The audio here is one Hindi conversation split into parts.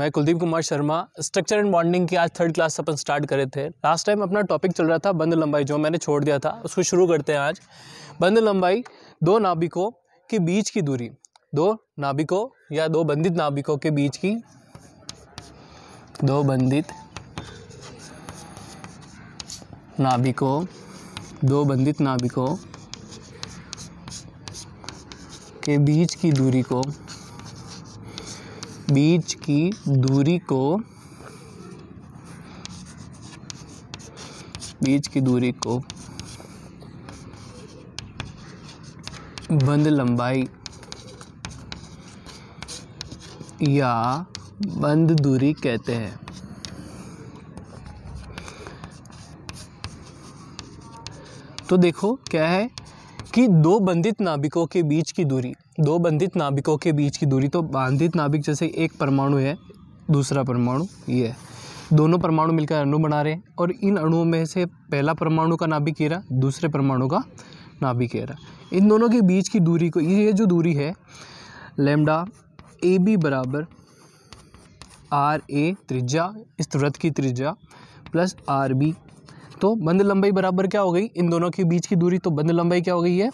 मैं Kuldeep Kumar Sharma structure and bonding की आज थर्ड क्लास अपन स्टार्ट करे थे लास्ट टाइम अपना टॉपिक चल रहा था बंद लंबाई जो मैंने छोड़ दिया था उसको शुरू करते हैं आज बंद लंबाई दो नाभिकों के बीच की दूरी दो नाभिकों या दो बंधित नाभिकों के बीच की दो बंधित नाभिकों दो बंधित नाभिकों के बीच की दूरी को बीच की दूरी को बीच की दूरी को बंद लंबाई या बंद दूरी कहते हैं तो देखो क्या है कि दो बंधित नाभिकों के बीच की दूरी दो बंधित नाभिकों के बीच की दूरी तो बांधित नाभिक जैसे एक परमाणु है दूसरा परमाणु ये है दोनों परमाणु मिलकर अणु बना रहे हैं और इन अणुओं में से पहला परमाणु का नाभिक रहा दूसरे परमाणु का नाभिक रहा इन दोनों के बीच की दूरी को ये जो दूरी है लेमडा ए बी बराबर आर ए त्रिज्या इस वृत्त की त्रिज्या प्लस आर बी तो बंद लंबाई बराबर क्या हो गई इन दोनों के बीच की दूरी तो बंद लंबाई क्या हो गई है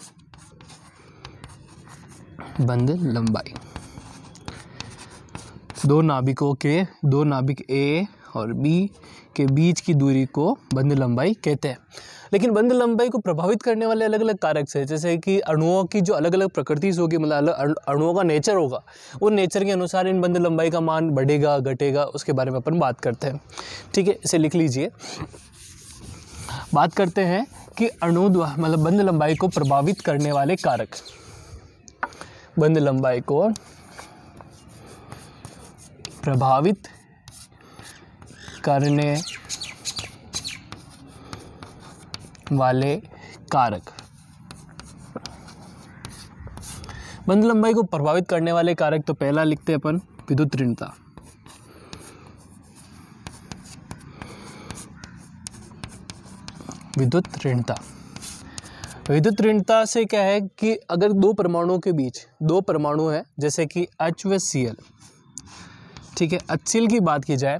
बंद लंबाई दो नाभिकों के दो नाभिक ए और बी के बीच की दूरी को बंद लंबाई कहते हैं लेकिन बंद लंबाई को प्रभावित करने वाले अलग अलग कारक से जैसे कि अणुओं की जो अलग अलग प्रकृति होगी मतलब अलग अणुओं का नेचर होगा वो नेचर के अनुसार इन बंद लंबाई का मान बढ़ेगा घटेगा उसके बारे में अपन बात करते हैं ठीक है इसे लिख लीजिए बात करते हैं कि अणु मतलब बंद लंबाई को प्रभावित करने वाले कारक बंद लंबाई को प्रभावित करने वाले कारक बंद लंबाई को प्रभावित करने वाले कारक तो पहला लिखते हैं अपन विद्युत ऋणता विद्युत ऋणता तो विद्युत ऋणता से क्या है कि अगर दो परमाणुओं के बीच दो परमाणु है जैसे कि एच व सी एल ठीक है एच सी एल की बात की जाए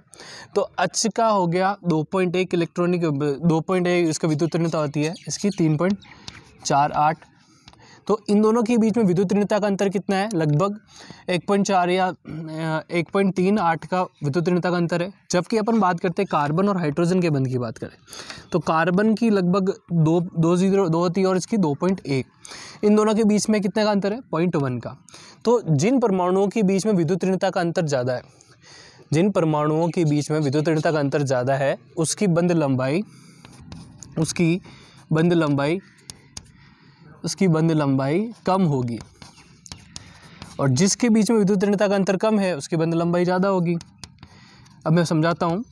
तो एच का हो गया दो पॉइंट एक इलेक्ट्रॉनिक दो पॉइंट एक इसका विद्युत ऋणता होती है इसकी तीन पॉइंट चार आठ तो इन दोनों के बीच में विद्युत ऋणता का अंतर कितना है लगभग एक पॉइंट चार या एक पॉइंट तीन आठ का विद्युत ऋणता का अंतर है जबकि अपन बात करते हैं कार्बन और हाइड्रोजन के बंध की बात करें तो कार्बन की लगभग दो दो जीरो दो होती है और इसकी दो पॉइंट एक इन दोनों के बीच में कितने का अंतर है पॉइंट वन का तो जिन परमाणुओं के बीच में विद्युत ऋणता का अंतर ज़्यादा है जिन परमाणुओं के बीच में विद्युत ऋणता का अंतर ज़्यादा है उसकी बंद लंबाई उसकी बंद लंबाई उसकी बंद लंबाई कम होगी और जिसके बीच में विद्युत ऋणता का अंतर कम है उसकी बंद लंबाई ज़्यादा होगी अब मैं समझाता हूँ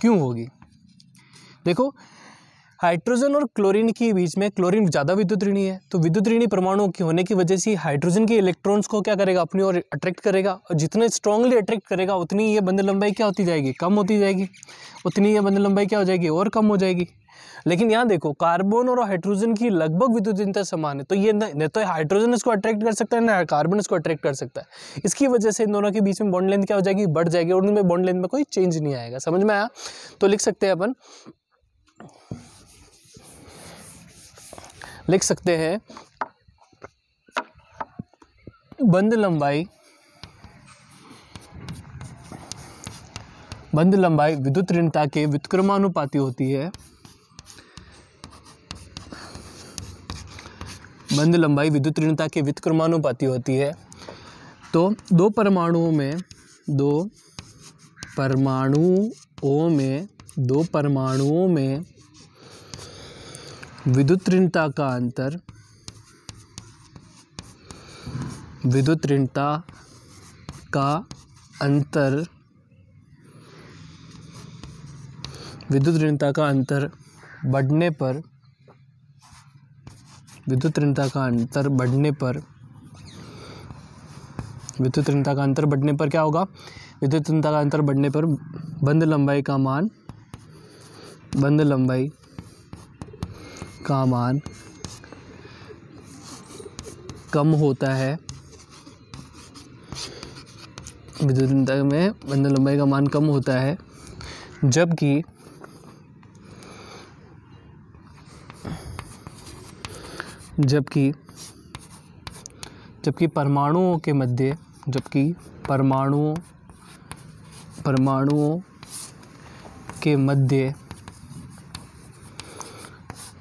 क्यों होगी देखो हाइड्रोजन और क्लोरीन के बीच में क्लोरीन ज़्यादा विद्युत ऋणी है तो विद्युत ऋणी परमाणुओं की होने की वजह से हाइड्रोजन के इलेक्ट्रॉन्स को क्या करेगा अपनी ओर अट्रैक्ट करेगा और जितने स्ट्रांगली अट्रैक्ट करेगा उतनी ये बंद लंबाई क्या होती जाएगी कम होती जाएगी उतनी ये बंद लंबाई क्या हो जाएगी और कम हो जाएगी लेकिन यहाँ देखो कार्बन और हाइड्रोजन की लगभग विद्युतता समान है तो ये न तो हाइड्रोजन इसको अट्रैक्ट कर सकता है ना कार्बन इसको अट्रैक्ट कर सकता है इसकी वजह से इन दोनों के बीच में बॉन्ड लेंथ क्या हो जाएगी बढ़ जाएगी और उनमें बॉन्ड लेंथ में कोई चेंज नहीं आएगा समझ में आया तो लिख सकते हैं अपन लिख सकते हैं बंद लंबाई बंद लंबाई विद्युत ऋणता के व्युत्क्रमानुपाती होती है मंद लंबाई विद्युत ऋणता के व्युतक्रमानुपाती होती है तो दो परमाणुओं में दो परमाणुओं में दो परमाणुओं में विद्युत ऋणता का अंतर विद्युत ऋणता का अंतर विद्युत ऋणता का अंतर बढ़ने पर विद्युत ऋणता का अंतर बढ़ने पर विद्युत ऋणता का अंतर बढ़ने पर क्या होगा विद्युत ऋणता का अंतर बढ़ने पर बंद लंबाई का मान बंद लंबाई का मान कम होता है विद्युत ऋणता में बंद लंबाई का मान कम होता है जबकि जबकि जबकि परमाणुओं के मध्य जबकि परमाणुओं परमाणुओं के मध्य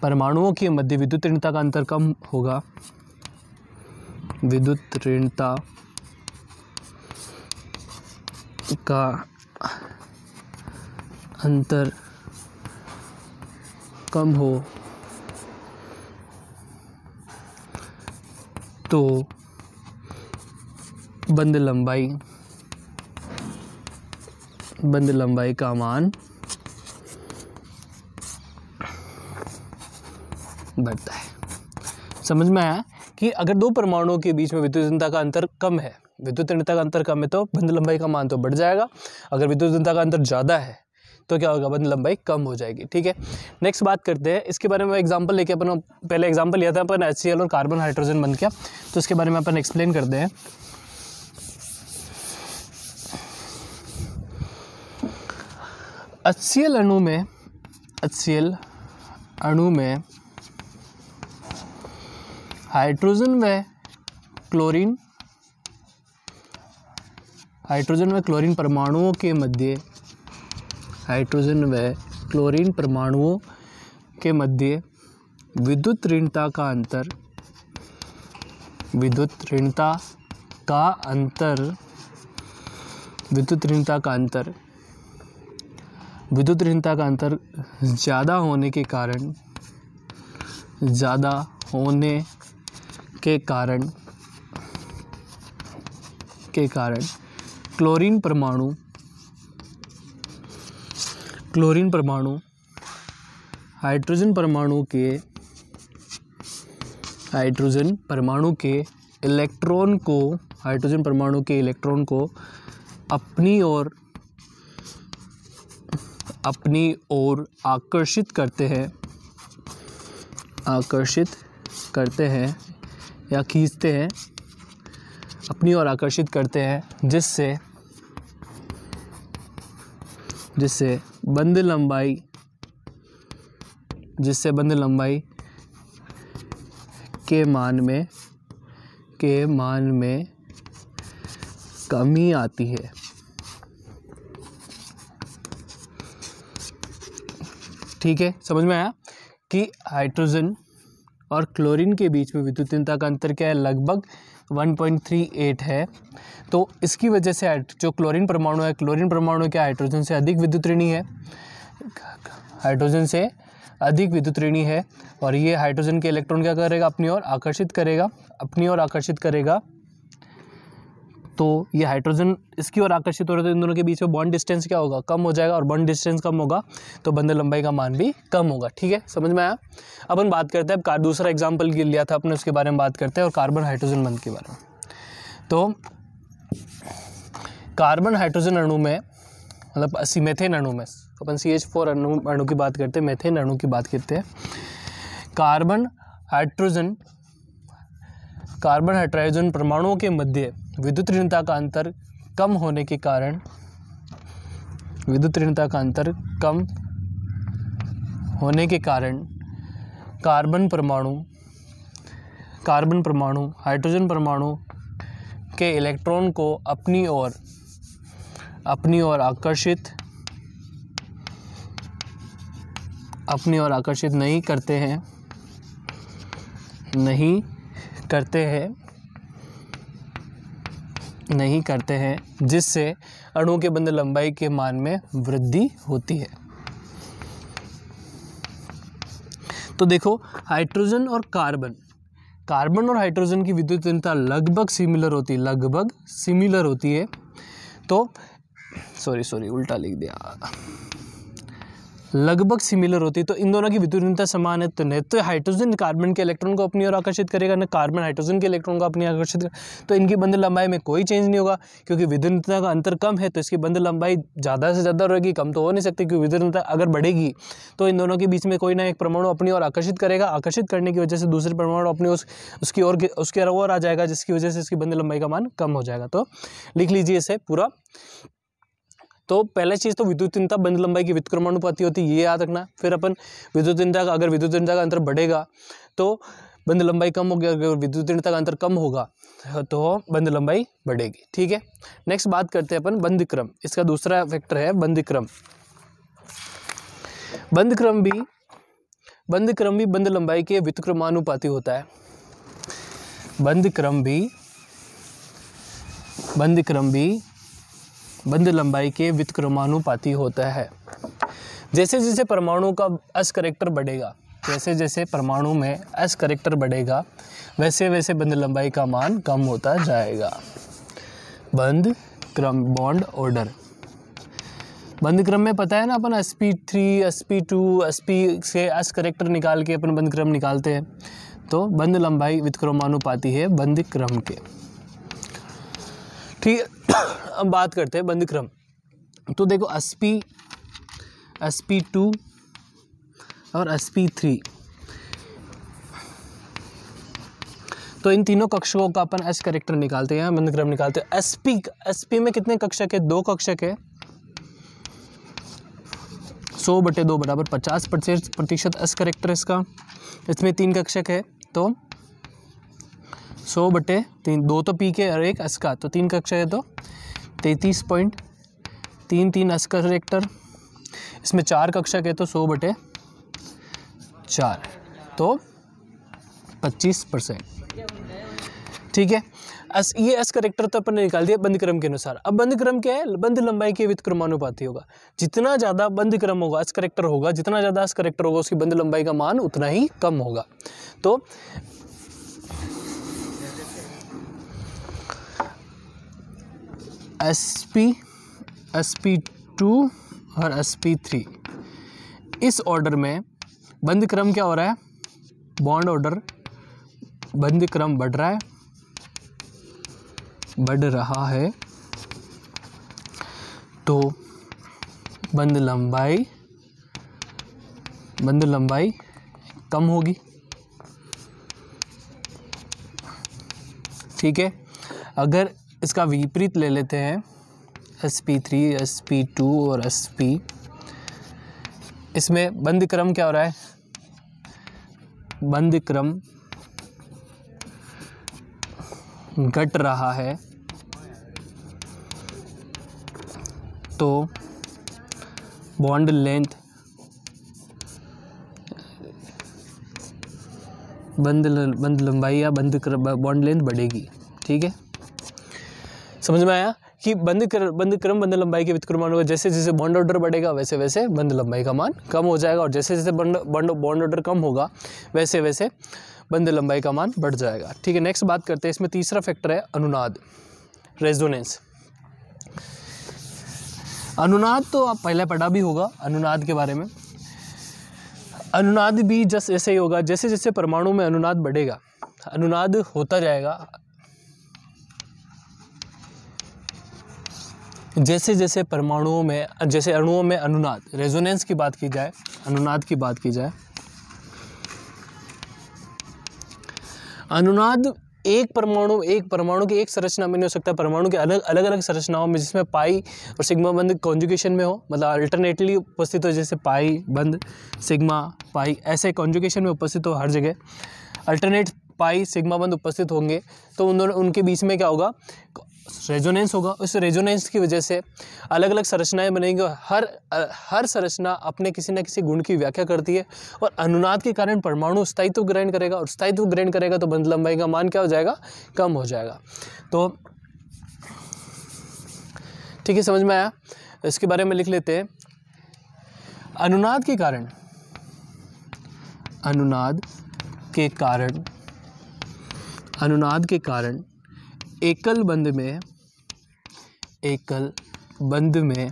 परमाणुओं के मध्य विद्युत ऋणता का अंतर कम होगा विद्युत ऋणता का अंतर कम हो तो बंद लंबाई बंद लंबाई का मान बढ़ता है समझ में आया कि अगर दो परमाणुओं के बीच में विद्युत जनता का अंतर कम है विद्युत जनता का अंतर कम है तो बंद लंबाई का मान तो बढ़ जाएगा अगर विद्युत जनता का अंतर ज़्यादा है तो क्या होगा बंद लंबाई कम हो जाएगी ठीक है नेक्स्ट बात करते हैं इसके बारे में एग्जाम्पल लेके अपन पहले एग्जाम्पल लिया था अपन एच और कार्बन हाइड्रोजन बन गया तो उसके बारे में अपन एक्सप्लेन करते हैं एच अणु में एच अणु में हाइड्रोजन व क्लोरीन हाइड्रोजन व क्लोरीन परमाणुओं के मध्य हाइड्रोजन व क्लोरीन परमाणुओं के मध्य विद्युत ऋणता का अंतर विद्युत ऋणता का अंतर विद्युत ऋणता का अंतर विद्युत ऋणता का अंतर ज़्यादा होने के कारण ज़्यादा होने के कारण के कारण क्लोरीन परमाणु क्लोरीन परमाणु हाइड्रोजन परमाणु के हाइड्रोजन परमाणु के इलेक्ट्रॉन को हाइड्रोजन परमाणु के इलेक्ट्रॉन को अपनी ओर अपनी ओर आकर्षित करते हैं आकर्षित करते हैं या खींचते हैं अपनी ओर आकर्षित करते हैं जिससे जिससे बंद लंबाई जिससे बंद लंबाई के मान में के मान में कमी आती है ठीक है समझ में आया कि हाइड्रोजन और क्लोरीन के बीच में विद्युत का अंतर क्या है लगभग 1.38 है तो इसकी वजह से जो क्लोरीन परमाणु है क्लोरीन परमाणु क्या हाइड्रोजन से अधिक विद्युत ऋणी है हाइड्रोजन से अधिक विद्युत ऋणी है और ये हाइड्रोजन के इलेक्ट्रॉन क्या करेगा अपनी ओर आकर्षित करेगा अपनी ओर आकर्षित करेगा तो ये हाइड्रोजन इसकी ओर आकर्षित हो रहे तो इन दोनों के बीच में बॉन्ड डिस्टेंस क्या होगा कम हो जाएगा और बॉन्ड डिस्टेंस कम होगा तो बंधन लंबाई का मान भी कम होगा ठीक है समझ में आया अपन बात करते हैं अब दूसरा एग्जाम्पल लिया था अपने उसके बारे में बात करते हैं और कार्बन हाइड्रोजन बंद के बारे में तो कार्बन हाइड्रोजन अणु में मतलब सी मेथेन अणु में अपन सी एच फोर अणु अणु की बात करते हैं मेथेन अणु की बात करते हैं कार्बन हाइड्रोजन कार्बन हाइड्रोजन परमाणुओं के मध्य विद्युत ऋणता का अंतर कम होने के कारण विद्युत ऋणता का अंतर कम होने के कारण कार्बन परमाणु कार्बन परमाणु हाइड्रोजन परमाणु के इलेक्ट्रॉन को अपनी ओर अपनी ओर आकर्षित अपनी ओर आकर्षित नहीं करते हैं नहीं करते हैं नहीं करते हैं जिससे अणु के बंद लंबाई के मान में वृद्धि होती है तो देखो हाइड्रोजन और कार्बन कार्बन और हाइड्रोजन की विद्युत भिन्नता लगभग सिमिलर होती है लगभग सिमिलर होती है तो सॉरी सॉरी उल्टा लिख दिया लगभग सिमिलर होती है तो इन दोनों की विद्युनता समान है तो नहीं तो हाइड्रोजन कार्बन के इलेक्ट्रॉन को अपनी ओर आकर्षित करेगा न कार्बन हाइड्रोजन के इलेक्ट्रॉन को अपनी आकर्षित करेगा तो इनकी बंद लंबाई में कोई चेंज नहीं होगा क्योंकि विद्युनता का अंतर कम है तो इसकी बंद लंबाई ज़्यादा से ज़्यादा रहेगी कम तो हो नहीं सकती क्योंकि विद्युनता अगर बढ़ेगी तो इन दोनों के बीच में कोई ना एक परमाणु अपनी ओर आकर्षित करेगा आकर्षित करने की वजह से दूसरे परमाणु अपनी उसकी ओर उसके ओर आ जाएगा जिसकी वजह से इसकी बंद लंबाई का मान कम हो जाएगा तो लिख लीजिए इसे पूरा तो पहला चीज़ तो विद्युतता बंद लंबाई की विक्रमानुपाती होती है ये याद रखना फिर अपन विद्युतता का अगर विद्युतता का अंतर बढ़ेगा तो बंद लंबाई कम होगी अगर विद्युतता का अंतर कम होगा तो बंद लंबाई बढ़ेगी ठीक है नेक्स्ट बात करते हैं अपन बंद क्रम इसका दूसरा फैक्टर है बंद क्रम बंद क्रम भी बंद क्रम भी बंद लंबाई के विक्रमानुपाती होता है बंद क्रम भी बंद क्रम भी बंद लंबाई के विक्रमानुपाती होता है जैसे जैसे परमाणु का एस करेक्टर बढ़ेगा जैसे जैसे परमाणु में एस करेक्टर बढ़ेगा वैसे वैसे बंद लंबाई का मान कम होता जाएगा बंद क्रम बॉन्ड ऑर्डर बंद क्रम में पता है ना अपन S P three S P two S P से एस करेक्टर निकाल के अपन बंद क्रम निकालते हैं तो बंद लंबाई विक्रमानुपाती है बंद क्रम के ठीक अब बात करते हैं बंद तो देखो S P S P two और एस पी थ्री तो इन तीनों कक्षकों का अपन एस करेक्टर निकालते हैं बंद क्रम निकालते हैं एस पी एस पी में कितने कक्षक है दो कक्षक है सौ बटे दो बराबर पचास प्रतिशत एस करेक्टर इसका इसमें तीन कक्षक है तो सौ बटे तीन दो तो पी के और एक अस्का तो तीन कक्षा है तो तैतीस पॉइंट तीन तीन अस्का रेक्टर इसमें चार कक्षा के तो सौ बटे चार तो पच्चीस परसेंट ठीक है अस ये अस करेक्टर तो अपन ने निकाल दिया बंद क्रम के अनुसार अब बंद क्रम क्या है बंद लंबाई के वित्त व्युतक्रमानुपाती होगा जितना ज़्यादा बंद क्रम होगा अस करेक्टर होगा जितना ज़्यादा अस करेक्टर होगा उसकी बंद लंबाई का मान उतना ही कम होगा तो S P S P two और एस पी थ्री इस ऑर्डर में बंद क्रम क्या हो रहा है बॉन्ड ऑर्डर बंद क्रम बढ़ रहा है बढ़ रहा है तो बंद लंबाई बंद लंबाई कम होगी ठीक है अगर इसका विपरीत ले लेते हैं S P three S P two और एस पी इसमें बंद क्रम क्या हो रहा है बंद क्रम घट रहा है तो बॉन्ड लेंथ बंद बंद लंबाई या बंद बॉन्ड लेंथ बढ़ेगी ठीक है समझ में आया कि बंद कर बंद क्रम बंद लंबाई के वितक्रमान होगा जैसे जैसे बॉन्ड ऑर्डर बढ़ेगा वैसे वैसे बंद लंबाई का मान कम हो जाएगा और जैसे जैसे बॉन्ड बॉन्ड ऑर्डर कम होगा वैसे वैसे बंद लंबाई का मान बढ़ जाएगा ठीक है नेक्स्ट बात करते हैं इसमें तीसरा फैक्टर है अनुनाद रेजोनेंस अनुनाद तो आप पहले पढ़ा भी होगा अनुनाद के बारे में अनुनाद भी जस ऐसे ही होगा जैसे जैसे परमाणु में अनुनाद बढ़ेगा अनुनाद होता जाएगा जैसे जैसे परमाणुओं में जैसे अणुओं में अनुनाद रेजोनेंस की बात की जाए अनुनाद की बात की जाए अनुनाद एक परमाणु एक परमाणु की एक संरचना में नहीं हो सकता परमाणु के अलग अलग अलग संरचनाओं में जिसमें पाई और सिग्मा बंद कॉन्जुकेशन में हो मतलब अल्टरनेटली उपस्थित हो जैसे पाई बंद सिग्मा पाई ऐसे कॉन्जुकेशन में उपस्थित हो हर जगह अल्टरनेट पाई सिग्मा बंद उपस्थित होंगे तो उन्होंने उनके बीच में क्या होगा रेजोनेंस होगा उस रेजोनेंस की वजह से अलग अलग संरचनाएं बनेंगी और हर हर संरचना अपने किसी न किसी गुण की व्याख्या करती है और अनुनाद के कारण परमाणु स्थायित्व ग्रहण करेगा और स्थायित्व ग्रहण करेगा तो बंद लंबाई का मान क्या हो जाएगा कम हो जाएगा तो ठीक है समझ में आया इसके बारे में लिख लेते हैं अनुनाद के कारण अनुनाद के कारण अनुनाद के कारण एकल बंद में एकल बंद में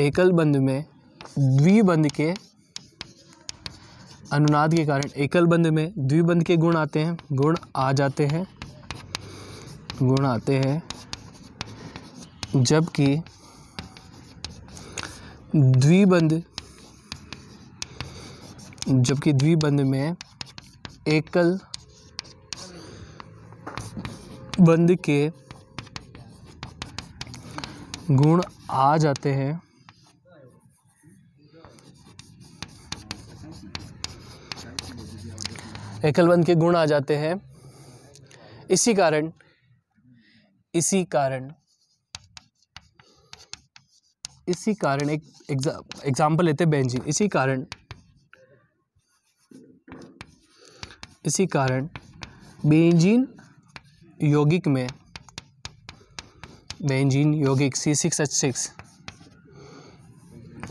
एकल बंद में द्विबंद के अनुनाद के कारण एकल बंद में द्विबंद के गुण आते हैं गुण आ जाते हैं गुण आते हैं जबकि द्विबंद जबकि द्विबंद में एकल बंद के गुण आ जाते हैं एकलबंद के गुण आ जाते हैं इसी कारण इसी कारण इसी कारण एक एग्जाम्पल लेते हैं बेंजीन इसी कारण इसी कारण बेंजीन यौगिक में बेंजीन यौगिक C six H six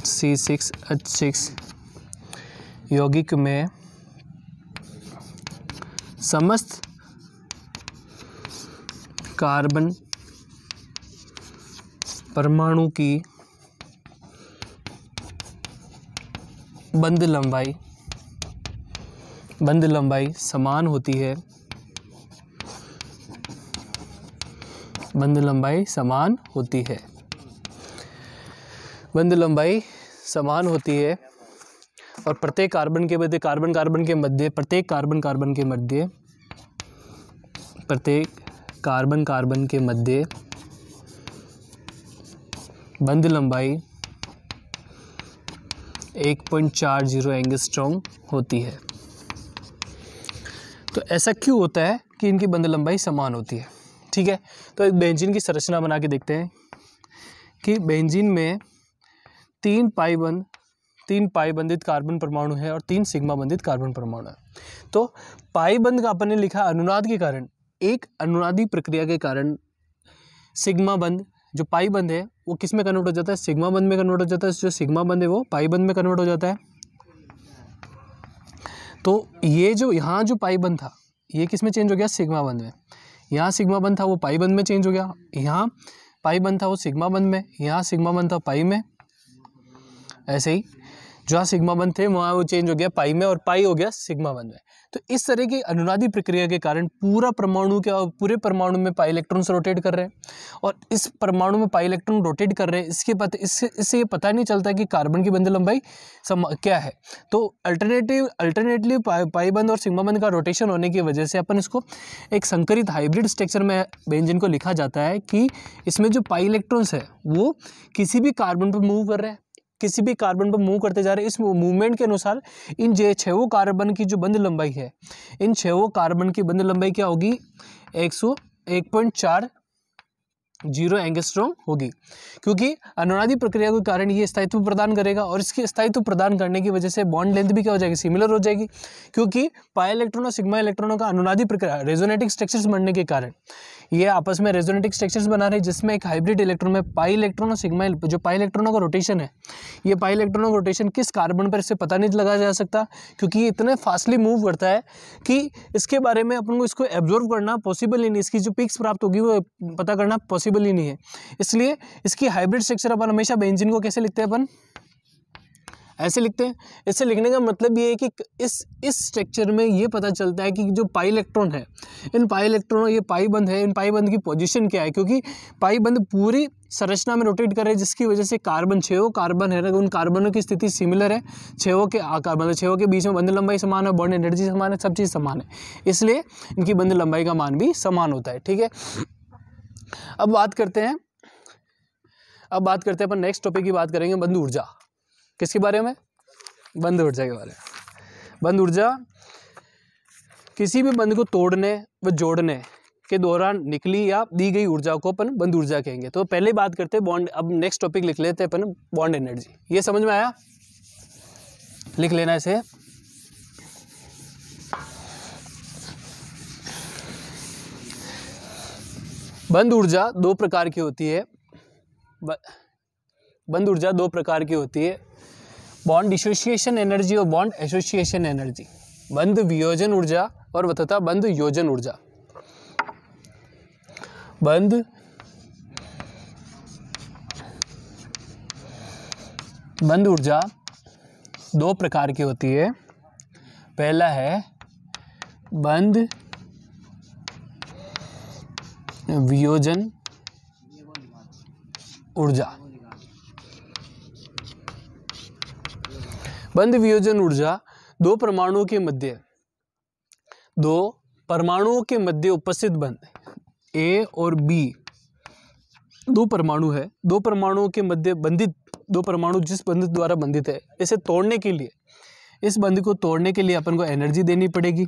C six H six यौगिक में समस्त कार्बन परमाणु की बंद लंबाई बंद लंबाई समान होती है बंद लंबाई समान होती है बंद लंबाई समान होती है और प्रत्येक कार्बन के मध्य कार्बन कार्बन के मध्य प्रत्येक कार्बन कार्बन के मध्य प्रत्येक कार्बन कार्बन के मध्य बंद लंबाई 1.40 पॉइंट चार जीरो होती है तो ऐसा क्यों होता है कि इनकी बंद लंबाई समान होती है ठीक है तो एक बेंजीन की संरचना बना के देखते हैं कि बेंजीन में तीन पाईबंद तीन पाईबंधित कार्बन परमाणु है और तीन सिग्मा बंधित कार्बन परमाणु है तो पाईबंद का अपन ने लिखा अनुनाद के कारण एक अनुनादी प्रक्रिया के कारण सिग्मा बंद जो पाई बंद है वो किस में कन्वर्ट हो जाता है सिग्मा बंद में कन्वर्ट हो जाता है जो सिग्मा बंद है वो पाई बंद में कन्वर्ट हो जाता है तो ये जो यहाँ जो पाई बंद था ये किस में चेंज हो गया सिग्मा बंद में यहाँ सिग्मा बंद था वो पाई बंद में चेंज हो गया यहाँ पाई बंद था वो सिग्मा बंद में यहाँ सिग्मा बंद था पाई में ऐसे ही जहाँ सिग्मा बंद थे वहाँ वो चेंज हो गया पाई में और पाई हो गया सिग्मा बंद में तो इस तरह की अनुनादी प्रक्रिया के कारण पूरा परमाणु के पूरे परमाणु में पाई इलेक्ट्रॉन्स रोटेट कर रहे हैं और इस परमाणु में पाई इलेक्ट्रॉन रोटेट कर रहे हैं इसके पता इससे इससे ये पता नहीं चलता कि कार्बन की बंद लंबाई सम क्या है तो अल्टरनेटिव अल्टरनेटिव पा, पाई बंद और सिग्मा बंद का रोटेशन होने की वजह से अपन इसको एक संकरित हाइब्रिड स्ट्रक्चर में बेंजिन को लिखा जाता है कि इसमें जो पाई इलेक्ट्रॉन्स है वो किसी भी कार्बन पर मूव कर रहे हैं किसी भी कार्बन पर मूव करते जा रहे हैं इस मूवमेंट के अनुसार इन जे छो कार्बन की जो बंद लंबाई है इन छो कार्बन की बंद लंबाई क्या होगी एक सौ एक पॉइंट चार जीरो एंगस्ट्रोम होगी क्योंकि अनुनादी प्रक्रिया के कारण ये स्थायित्व प्रदान करेगा और इसकी स्थायित्व प्रदान करने की वजह से बॉन्ड लेंथ भी क्या हो जाएगी सिमिलर हो जाएगी क्योंकि पाया इलेक्ट्रॉन और सिग्मा इलेक्ट्रॉनों का अनुनादी प्रक्रिया रेजोनेटिक स्ट्रक्चर्स बनने के कारण ये आपस में रेजोनेटिक स्ट्रक्चर्स बना रहे हैं जिसमें एक हाइब्रिड इलेक्ट्रॉन में पाई इलेक्ट्रॉन और सिग्मा जो पाई इलेक्ट्रॉनों का रोटेशन है ये पाई इलेक्ट्रॉनों का रोटेशन किस कार्बन पर इससे पता नहीं लगाया जा सकता क्योंकि ये इतने फास्टली मूव करता है कि इसके बारे में अपन को इसको एब्जॉर्व करना पॉसिबल ही नहीं इसकी जो पिक्स प्राप्त होगी वो पता करना पॉसिबल ही नहीं है इसलिए इसकी हाइब्रिड स्ट्रक्चर अपन हमेशा बेंजिन को कैसे लिखते हैं अपन ऐसे लिखते हैं इससे लिखने का मतलब ये है कि इस इस स्ट्रक्चर में ये पता चलता है कि जो पाई इलेक्ट्रॉन है इन पाई इलेक्ट्रॉनों ये पाई बंद है इन पाई बंद की पोजीशन क्या है क्योंकि पाई बंद पूरी संरचना में रोटेट कर रहे हैं जिसकी वजह से कार्बन छः कार्बन है उन कार्बनों की स्थिति सिमिलर है छेवों के आकार मतलब छेवों के बीच में बंद लंबाई समान है बॉन्ड एनर्जी समान है सब चीज़ समान है इसलिए इनकी बंद लंबाई का मान भी समान होता है ठीक है अब बात करते हैं अब बात करते हैं अपन नेक्स्ट टॉपिक की बात करेंगे बंद ऊर्जा किसके बारे में बंद ऊर्जा के बारे में बंद ऊर्जा किसी भी बंद को तोड़ने व जोड़ने के दौरान निकली या दी गई ऊर्जा को अपन बंद ऊर्जा कहेंगे तो पहले बात करते हैं बॉन्ड अब नेक्स्ट टॉपिक लिख लेते हैं अपन बॉन्ड एनर्जी ये समझ में आया लिख लेना इसे बंद ऊर्जा दो प्रकार की होती है बंद ऊर्जा दो प्रकार की होती है बॉन्ड डिसोसिएशन एनर्जी और बॉन्ड एसोसिएशन एनर्जी बंद वियोजन ऊर्जा और तथा बंद योजन ऊर्जा बंद बंद ऊर्जा दो प्रकार की होती है पहला है बंद वियोजन ऊर्जा बंद वियोजन ऊर्जा दो परमाणुओं के मध्य दो परमाणुओं के मध्य उपस्थित बंद ए और बी दो परमाणु है दो परमाणुओं के मध्य बंधित दो परमाणु जिस बंध द्वारा बंधित है इसे तोड़ने के लिए इस बंध को तोड़ने के लिए अपन को एनर्जी देनी पड़ेगी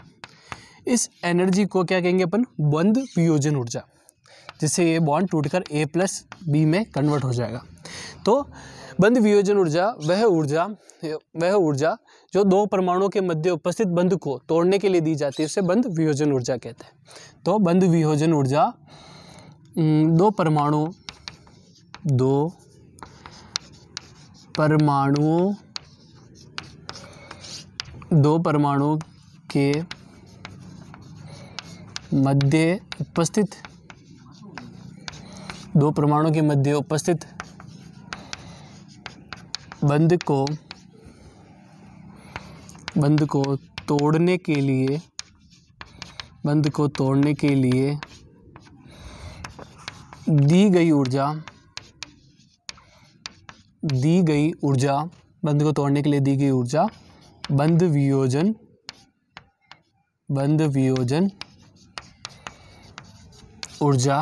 इस एनर्जी को क्या कहेंगे अपन बंद वियोजन ऊर्जा जिससे ये बॉन्ड टूटकर ए प्लस बी में कन्वर्ट हो जाएगा तो बंद वियोजन ऊर्जा वह ऊर्जा वह ऊर्जा जो दो परमाणुओं के मध्य उपस्थित बंध को तोड़ने के लिए दी जाती है उसे बंद वियोजन ऊर्जा कहते हैं तो बंद वियोजन ऊर्जा दो परमाणु दो परमाणुओं दो परमाणुओं के मध्य उपस्थित दो परमाणुओं के मध्य उपस्थित बंद को बंद को तोड़ने के लिए बंद को तोड़ने के लिए दी गई ऊर्जा दी गई ऊर्जा बंद को तोड़ने के लिए दी गई ऊर्जा बंद वियोजन बंद वियोजन ऊर्जा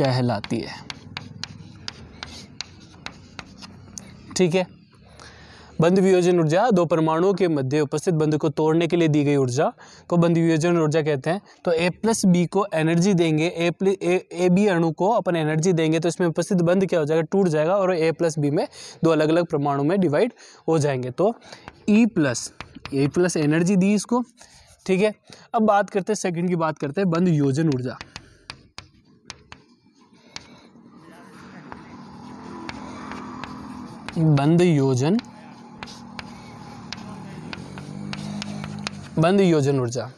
कहलाती है ठीक है बंद वियोजन ऊर्जा दो परमाणुओं के मध्य उपस्थित बंध को तोड़ने के लिए दी गई ऊर्जा को बंद वियोजन ऊर्जा कहते हैं तो ए प्लस बी को एनर्जी देंगे ए प्लस ए बी अणु को अपन एनर्जी देंगे तो इसमें उपस्थित बंध क्या हो जाएगा टूट जाएगा और ए प्लस बी में दो अलग अलग परमाणु में डिवाइड हो जाएंगे तो E plus A plus energy दी इसको ठीक है अब बात करते हैं सेकेंड की बात करते हैं बंद योजन ऊर्जा बंद योजन बंद योजन ऊर्जा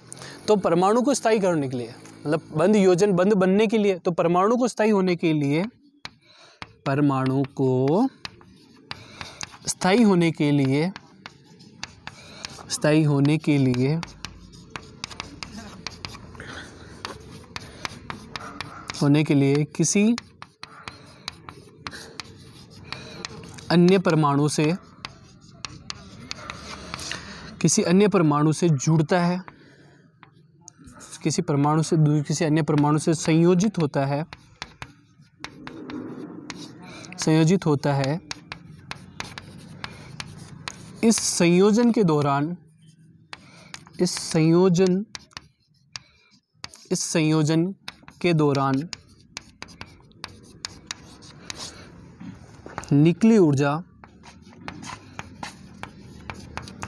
तो परमाणु को स्थायी करने के लिए मतलब बंद योजन बंद बनने के लिए तो परमाणु को स्थायी होने के लिए परमाणु को स्थायी होने के लिए स्थायी होने के लिए होने के लिए किसी अन्य परमाणु से किसी अन्य परमाणु से जुड़ता है किसी परमाणु से किसी अन्य परमाणु से संयोजित होता है संयोजित होता है इस संयोजन के दौरान इस संयोजन इस संयोजन के दौरान निकली ऊर्जा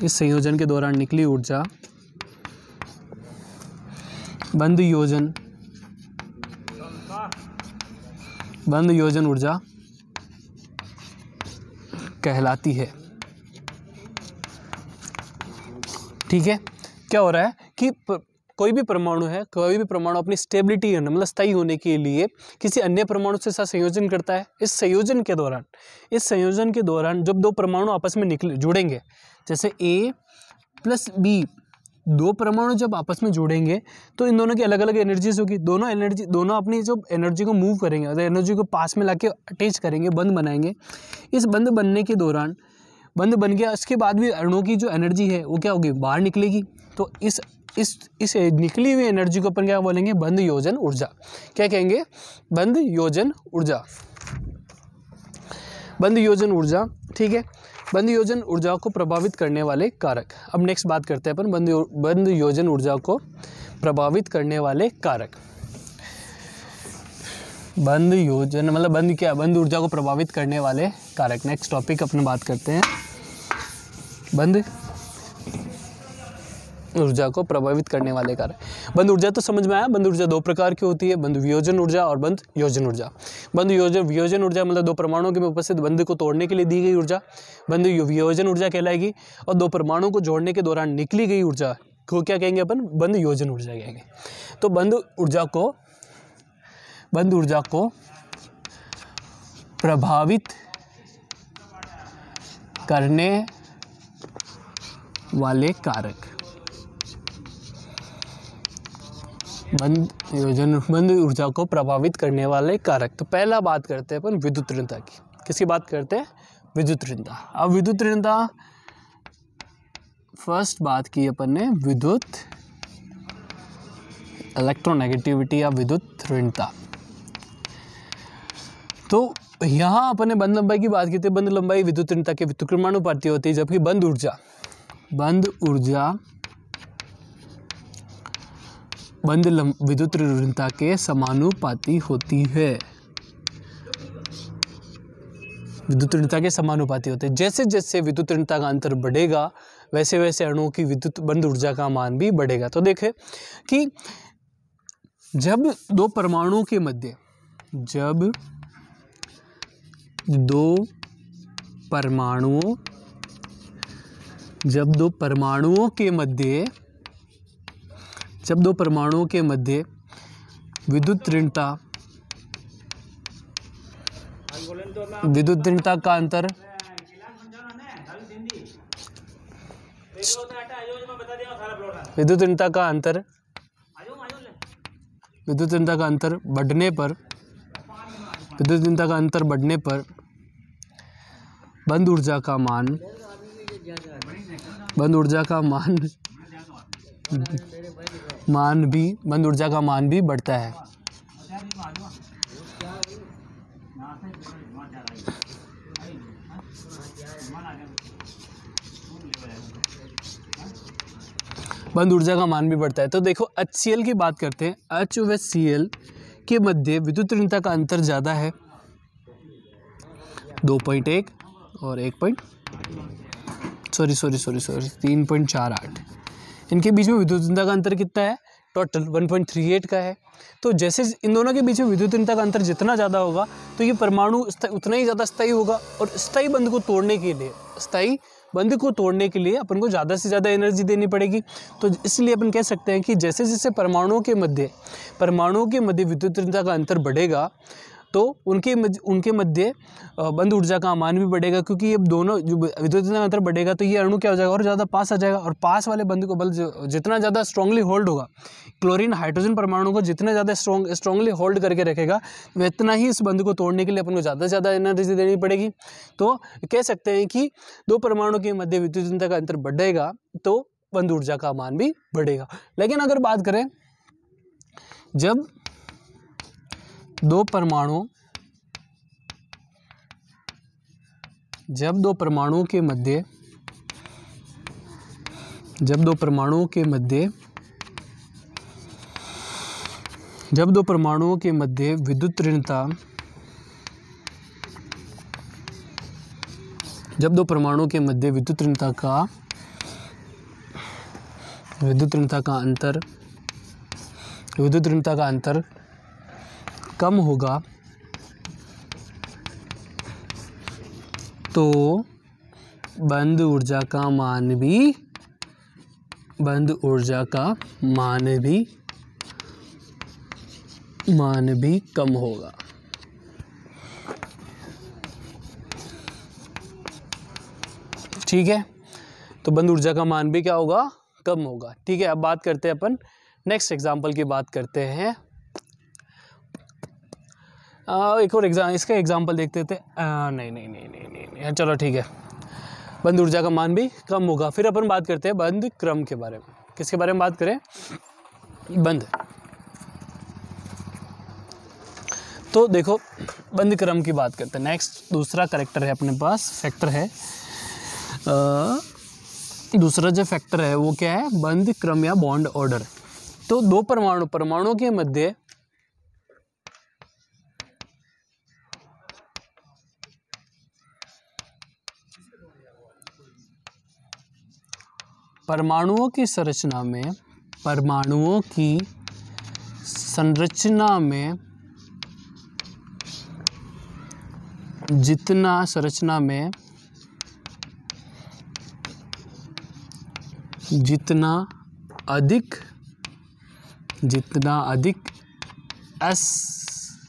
इस संयोजन के दौरान निकली ऊर्जा बंद योजन बंद योजन ऊर्जा कहलाती है ठीक है क्या हो रहा है कि कोई भी परमाणु है कोई भी परमाणु अपनी स्टेबिलिटी मतलब स्थायी होने के लिए किसी अन्य परमाणु से साथ संयोजन करता है इस संयोजन के दौरान इस संयोजन के दौरान जब दो परमाणु आपस में निकले जुड़ेंगे जैसे ए प्लस बी दो परमाणु जब आपस में जुड़ेंगे तो इन दोनों की अलग अलग एनर्जीज होगी दोनों एनर्जी दोनों अपनी जो एनर्जी को मूव करेंगे अगर एनर्जी को पास में ला के अटैच करेंगे बंद बनाएंगे इस बंद बनने के दौरान बंद बन गया उसके बाद भी अणुओं की जो एनर्जी है वो क्या होगी बाहर निकलेगी तो इस इस इस निकली हुई एनर्जी को अपन क्या बोलेंगे बंद योजन ऊर्जा क्या कहेंगे बंद योजन ऊर्जा बंद योजन ऊर्जा ठीक है बंद योजन ऊर्जा को प्रभावित करने वाले कारक अब नेक्स्ट बात करते हैं अपन बंद बंद योजन ऊर्जा को प्रभावित करने वाले कारक बंद योजन मतलब बंद क्या बंद ऊर्जा को प्रभावित करने वाले कारक नेक्स्ट टॉपिक अपन बात करते हैं बंद ऊर्जा को प्रभावित करने वाले कारक बंद ऊर्जा तो समझ में आया बंद ऊर्जा दो प्रकार की होती है बंद वियोजन ऊर्जा और बंद योजन ऊर्जा बंद योजन वियोजन ऊर्जा मतलब दो परमाणुओं के उपस्थित बंद को तोड़ने के लिए दी गई ऊर्जा बंद वियोजन ऊर्जा कहलाएगी और दो परमाणु को जोड़ने के दौरान निकली गई ऊर्जा को क्या कहेंगे अपन बंद योजन ऊर्जा कहेंगे तो बंद ऊर्जा को बंद ऊर्जा को प्रभावित करने वाले कारक बंद जन बंद ऊर्जा को प्रभावित करने वाले कारक तो पहला बात करते हैं अपन विद्युत ऋणता की किसकी बात करते हैं विद्युत ऋणता अब विद्युत ऋणता फर्स्ट बात की अपन ने विद्युत इलेक्ट्रोनेगेटिविटी या विद्युत ऋणता तो यहाँ अपन ने बंद लंबाई की बात की थी बंद लंबाई विद्युत ऋणता के विक्रमानुपाती होती है जबकि बंद ऊर्जा बंद ऊर्जा बंद विद्युत ऋणता के समानुपाती होती है विद्युत ऋणता के समानुपाती होते हैं जैसे जैसे विद्युत ऋणता का अंतर बढ़ेगा वैसे वैसे अणुओं की विद्युत बंद ऊर्जा का मान भी बढ़ेगा तो देखें कि जब दो परमाणुओं के मध्य जब दो परमाणुओं जब दो परमाणुओं के मध्य जब दो परमाणुओं के मध्य विद्युत ऋणता विद्युत ऋणता का अंतर विद्युत ऋणता का अंतर विद्युत ऋणता का अंतर बढ़ने पर विद्युत ऋणता का अंतर बढ़ने पर बंद ऊर्जा का मान बंद ऊर्जा का मान मान भी मंद ऊर्जा का मान भी बढ़ता है बंद ऊर्जा का मान भी बढ़ता है तो देखो एच की बात करते हैं एच व सी एल के मध्य विद्युत ऋणता का अंतर ज़्यादा है दो पॉइंट एक और एक point sorry sorry sorry sorry तीन पॉइंट चार आठ इनके बीच में विद्युतता का अंतर कितना है टोटल 1.38 का है तो जैसे इन दोनों के बीच में विद्युतता का अंतर जितना ज़्यादा होगा तो ये परमाणु उतना ही ज़्यादा स्थायी होगा और स्थायी बंध को तोड़ने के लिए स्थायी बंध को तोड़ने के लिए अपन को ज़्यादा से ज़्यादा एनर्जी देनी पड़ेगी तो इसलिए अपन कह सकते हैं कि जैसे जैसे परमाणुओं के मध्य परमाणुओं के मध्य विद्युतता का अंतर बढ़ेगा तो उनके उनके मध्य बंद ऊर्जा का मान भी बढ़ेगा क्योंकि ये दोनों जो विद्युत अंतर बढ़ेगा तो ये अणु क्या हो जाएगा और ज़्यादा पास आ जाएगा और पास वाले बंद को बल जितना ज़्यादा स्ट्रांगली होल्ड होगा क्लोरीन हाइड्रोजन परमाणु को जितना ज़्यादा स्ट्रॉन्ग स्ट्रांगली होल्ड करके रखेगा उतना ही इस बंद को तोड़ने के लिए अपन को ज़्यादा से ज़्यादा एनर्जी देनी पड़ेगी तो कह सकते हैं कि दो परमाणु के मध्य विद्युत का अंतर बढ़ेगा तो बंद ऊर्जा का मान भी बढ़ेगा लेकिन अगर बात करें जब दो परमाणु जब दो परमाणुओं के मध्य जब दो परमाणुओं के मध्य जब दो परमाणुओं के मध्य विद्युत ऋणता जब दो परमाणुओं के मध्य विद्युत ऋणता का विद्युत ऋणता का अंतर विद्युत ऋणता का अंतर कम होगा तो बंद ऊर्जा का मान भी बंद ऊर्जा का मान भी मान भी कम होगा ठीक है तो बंद ऊर्जा का मान भी क्या होगा कम होगा ठीक है अब बात करते हैं अपन नेक्स्ट एग्जाम्पल की बात करते हैं एक और एग्जाम इसका एग्ज़ाम्पल देखते थे आ, नहीं नहीं नहीं नहीं नहीं नहीं चलो ठीक है बंद ऊर्जा का मान भी कम होगा फिर अपन बात करते हैं बंद क्रम के बारे में किसके बारे में बात करें बंद तो देखो बंद क्रम की बात करते हैं नेक्स्ट दूसरा करेक्टर है अपने पास फैक्टर है आ, दूसरा जो फैक्टर है वो क्या है बंद क्रम या बॉन्ड ऑर्डर तो दो परमाणु परमाणुओं के मध्य परमाणुओं की संरचना में परमाणुओं की संरचना में जितना संरचना में जितना अधिक जितना अधिक एस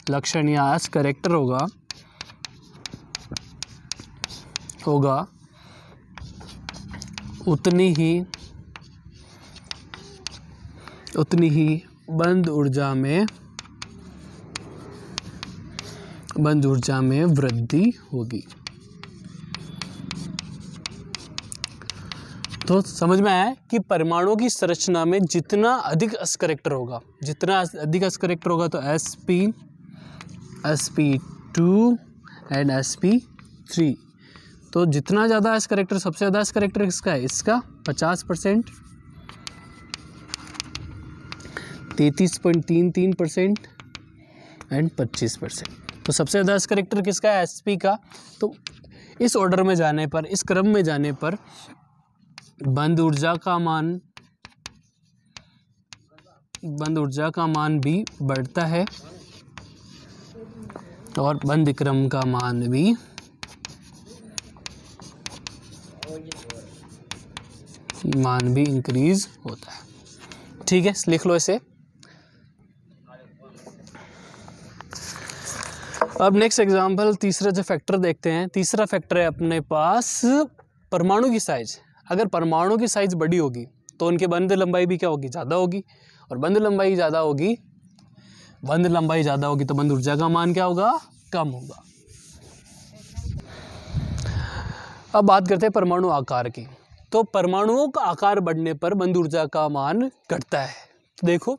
लक्षण या एस करेक्टर होगा होगा उतनी ही उतनी ही बंद ऊर्जा में बंद ऊर्जा में वृद्धि होगी तो समझ में आया कि परमाणु की संरचना में जितना अधिक एस करेक्टर होगा जितना अधिक एस करेक्टर होगा तो S P S P two and S P three तो जितना ज़्यादा एस करेक्टर सबसे ज़्यादा एस करेक्टर किसका है इसका पचास परसेंट तैतीस पॉइंट तीन तीन परसेंट एंड पच्चीस परसेंट तो सबसे ज़्यादा एस करेक्टर किसका है एसपी का तो इस ऑर्डर में जाने पर इस क्रम में जाने पर बंद ऊर्जा का मान बंद ऊर्जा का मान भी बढ़ता है और बंद क्रम का मान भी मान भी इंक्रीज होता है ठीक है लिख लो इसे अब नेक्स्ट एग्जाम्पल तीसरा जो फैक्टर देखते हैं तीसरा फैक्टर है अपने पास परमाणु की साइज अगर परमाणु की साइज बड़ी होगी तो उनके बंद लंबाई भी क्या होगी ज़्यादा होगी और बंद लंबाई ज़्यादा होगी बंद लंबाई ज़्यादा होगी तो बंद ऊर्जा का मान क्या होगा कम होगा अब बात करते हैं परमाणु आकार की तो परमाणुओं का आकार बढ़ने पर बंद ऊर्जा का मान घटता है तो देखो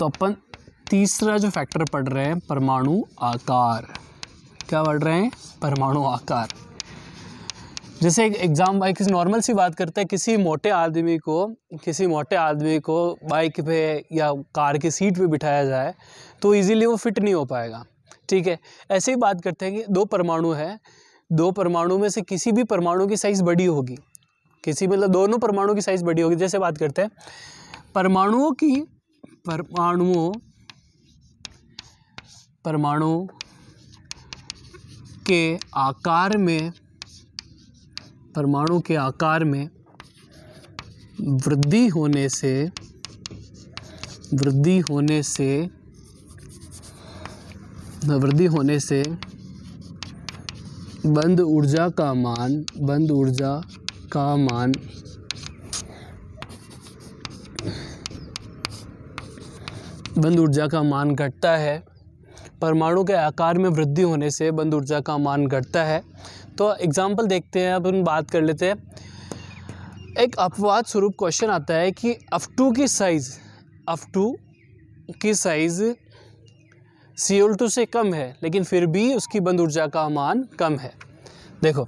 तो अपन तीसरा जो फैक्टर पढ़ रहे हैं परमाणु आकार क्या पढ़ रहे हैं परमाणु आकार जैसे एक एग्ज़ाम भाई किसी नॉर्मल सी बात करते हैं किसी मोटे आदमी को किसी मोटे आदमी को बाइक पे या कार की सीट पे बिठाया जाए तो इजीली वो फिट नहीं हो पाएगा ठीक है ऐसे ही बात करते हैं कि दो परमाणु हैं दो परमाणु में से किसी भी परमाणु की साइज़ बड़ी होगी किसी मतलब दोनों परमाणु की साइज़ बड़ी होगी जैसे बात करते हैं परमाणुओं की परमाणुओं परमाणु के आकार में परमाणु के आकार में वृद्धि होने से वृद्धि होने से वृद्धि होने से बंद ऊर्जा का मान बंद ऊर्जा का मान बंद ऊर्जा का मान घटता है परमाणु के आकार में वृद्धि होने से बंद ऊर्जा का मान घटता है तो एग्ज़ाम्पल देखते हैं अब हम बात कर लेते हैं एक अपवाद स्वरूप क्वेश्चन आता है कि अफ टू की साइज़ अफ टू की साइज़ टू से कम है लेकिन फिर भी उसकी बंद ऊर्जा का मान कम है देखो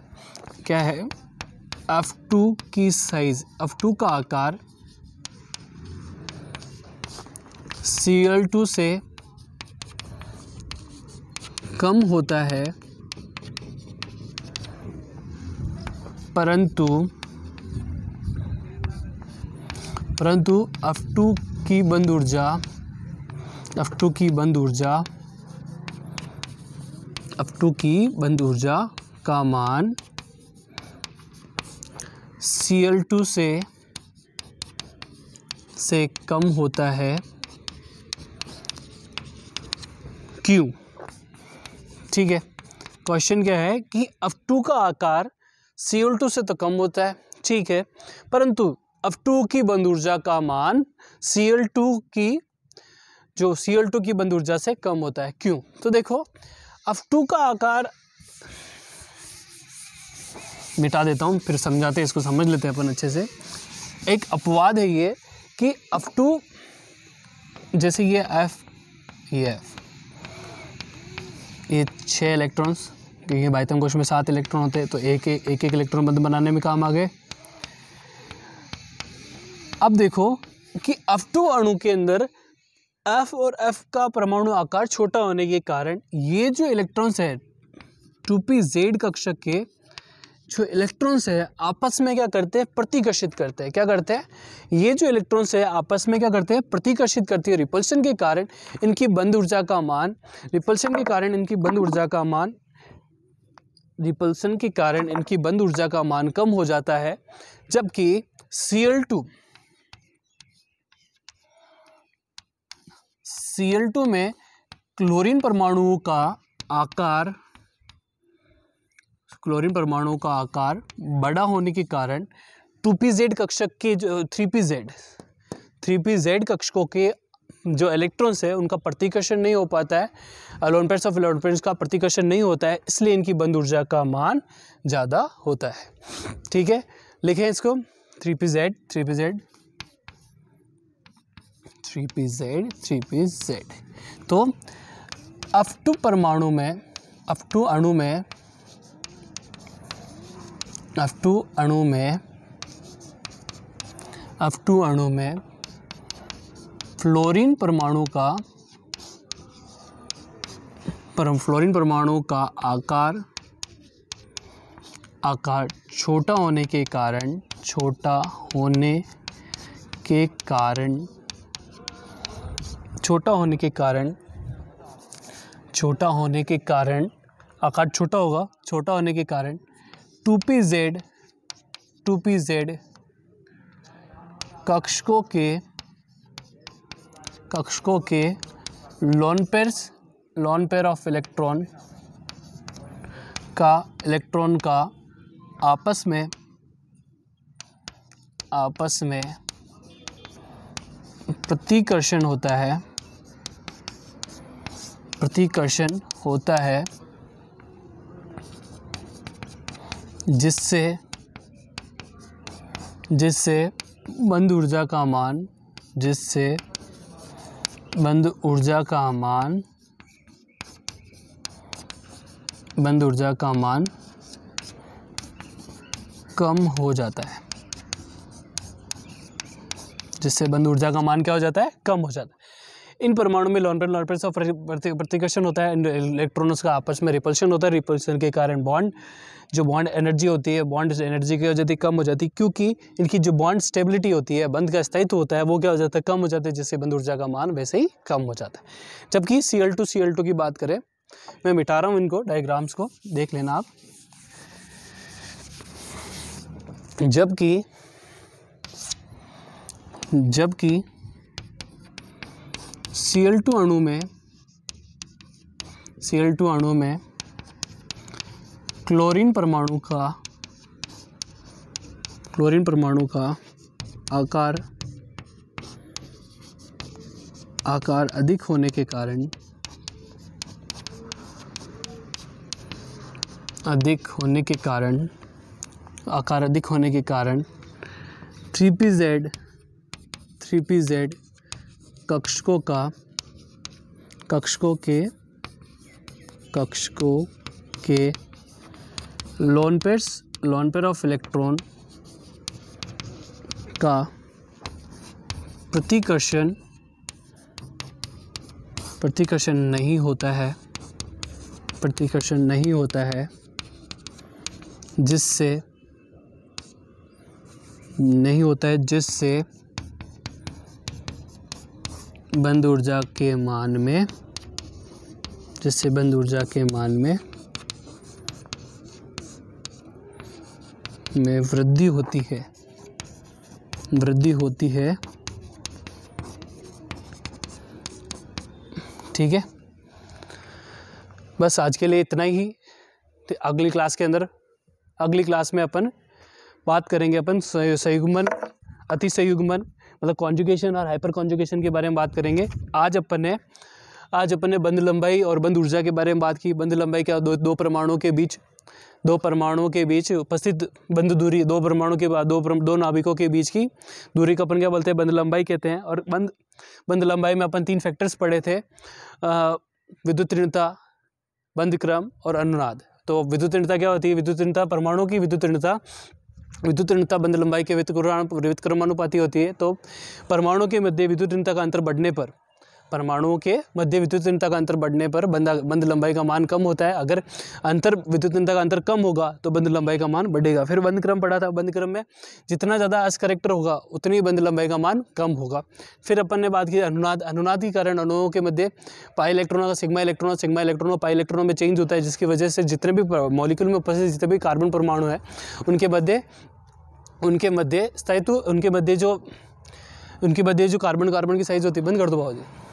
क्या है F2 की साइज F2 का आकार Cl2 से कम होता है परंतु परंतु F2 की बंद ऊर्जा F2 की बंद ऊर्जा टू की बंद ऊर्जा का मान Cl2 से से कम होता है Q ठीक है क्वेश्चन क्या है कि टू का आकार Cl2 से तो कम होता है ठीक है परंतु टू की बंद ऊर्जा का मान Cl2 की जो Cl2 की बंद ऊर्जा से कम होता है क्यों तो देखो टू का आकार मिटा देता हूँ फिर समझाते हैं इसको समझ लेते हैं अपन अच्छे से एक अपवाद है ये कि अफ टू जैसे ये एफ ये एफ ये छः इलेक्ट्रॉन्स क्योंकि बाइथम कोश में सात इलेक्ट्रॉन होते हैं तो एक एक एक, एक इलेक्ट्रॉन बंद बनाने में काम आ गए अब देखो कि अफ टू अणु के अंदर एफ और एफ का परमाणु आकार छोटा होने के कारण ये जो इलेक्ट्रॉन्स है टू पी जेड कक्षक के जो इलेक्ट्रॉन्स है आपस में क्या करते हैं प्रतिकर्षित करते हैं क्या करते हैं ये जो इलेक्ट्रॉन्स है आपस में क्या करते हैं प्रतिकर्षित करती है रिपल्शन के कारण इनकी बंद ऊर्जा का मान रिपल्शन के कारण इनकी बंद ऊर्जा का मान रिपल्सन के कारण इनकी बंद ऊर्जा का मान कम हो जाता है जबकि C L two C L two में क्लोरीन परमाणुओं का आकार क्लोरीन परमाणुओं का आकार बड़ा होने के कारण टू पी जेड कक्षक के जो three P Z three P Z कक्षकों के जो इलेक्ट्रॉन्स है उनका प्रतिकर्षण नहीं हो पाता है अलोनपेट्स ऑफ अलोन का प्रतिकर्षण नहीं होता है इसलिए इनकी बंद ऊर्जा का मान ज़्यादा होता है ठीक है लिखें इसको three P Z three P Z three P Z three P Z तो अप टू परमाणु में अप टू अणु में अप टू अणु में अप टू अणु में फ्लोरीन परमाणु का पर फ्लोरीन परमाणु का आकार आकार छोटा होने के कारण छोटा होने के कारण छोटा होने के कारण छोटा होने के कारण आकार छोटा होगा छोटा होने के कारण two P Z two P Z कक्षकों के कक्षकों के lone pairs lone pair of electron का इलेक्ट्रॉन का आपस में आपस में प्रतिकर्षण होता है प्रतिकर्षण होता है जिससे जिससे बंद ऊर्जा का मान जिससे बंद ऊर्जा का मान बंद ऊर्जा का मान कम हो जाता है जिससे बंद ऊर्जा का मान क्या हो जाता है कम हो जाता है इन परमाणु में लॉन्पेन लॉन्पेन्स ऑफ प्रतिकर्षण होता है इलेक्ट्रॉनस का आपस में रिपल्शन होता है रिपल्शन के कारण बॉन्ड जो बॉन्ड एनर्जी होती है बॉन्ड एनर्जी की वजह कम हो जाती है क्योंकि इनकी जो बॉन्ड स्टेबिलिटी होती है बंद का स्थायित्व होता है वो क्या हो जाता है कम हो जाता है जिससे बंद ऊर्जा का मान वैसे ही कम हो जाता है जबकि C L two C L two की बात करें मैं मिटा रहा हूँ इनको डायग्राम्स को देख लेना आप जबकि जबकि सी एल टू अणु में सी एल टू अणु में क्लोरीन परमाणु का क्लोरीन परमाणु का आकार आकार अधिक होने के कारण अधिक होने के कारण आकार अधिक होने के कारण three P Z three P Z कक्षकों का कक्षकों के कक्षकों के lone pairs lone pair of electron का प्रतिकर्षण प्रतिकर्षण नहीं होता है प्रतिकर्षण नहीं होता है जिससे नहीं होता है जिससे बंद ऊर्जा के मान में जिससे बंद ऊर्जा के मान में में वृद्धि होती है वृद्धि होती है ठीक है बस आज के लिए इतना ही तो अगली क्लास के अंदर अगली क्लास में अपन बात करेंगे अपन संयुग्मन अति संयुग्मन मतलब कॉन्जुगेशन और हाइपर कॉन्जुगेशन के बारे में बात करेंगे आज अपन ने आज अपन ने बंद लंबाई और बंद ऊर्जा के बारे में बात की बंद लंबाई क्या दो दो परमाणुओं के बीच दो परमाणुओं के बीच उपस्थित बंद दूरी दो परमाणु के बाद दो परम, दो नाभिकों के बीच की दूरी को अपन क्या बोलते हैं बंद लंबाई कहते हैं और बंद बंद लंबाई में अपन तीन फैक्टर्स पढ़े थे विद्युत ऋणता बंद क्रम और अनुनाद तो विद्युत ऋणता क्या होती है विद्युत ऋणता परमाणु की विद्युत ऋणता विद्युत ऋणता बंद लंबाई के क्रमानुपाति होती है तो परमाणु के मध्य विद्युत ऋणता का अंतर बढ़ने पर परमाणुओं के मध्य विद्युत का अंतर बढ़ने पर बंदा बंद लंबाई का मान कम होता है अगर अंतर विद्युत का अंतर कम होगा तो बंद लंबाई का मान बढ़ेगा फिर बंद क्रम पढ़ा था बंद क्रम में जितना ज़्यादा अस करेक्टर होगा उतनी बंद लंबाई का मान कम होगा फिर अपन ने बात की अनुनाद अनुनाद के कारण अणुओं के मध्य पाई इलेक्ट्रॉनों का सिग्मा इलेक्ट्रॉनों सिग्मा इलेक्ट्रॉनों पाई इलेक्ट्रॉनों में चेंज होता है जिसकी वजह से जितने भी मॉलिक्यूल में उपस्थित जितने भी कार्बन परमाणु हैं उनके मध्य उनके मध्य स्थायित्व उनके मध्य जो उनके मध्य जो कार्बन कार्बन की साइज़ होती है बंद कर दो भाव जी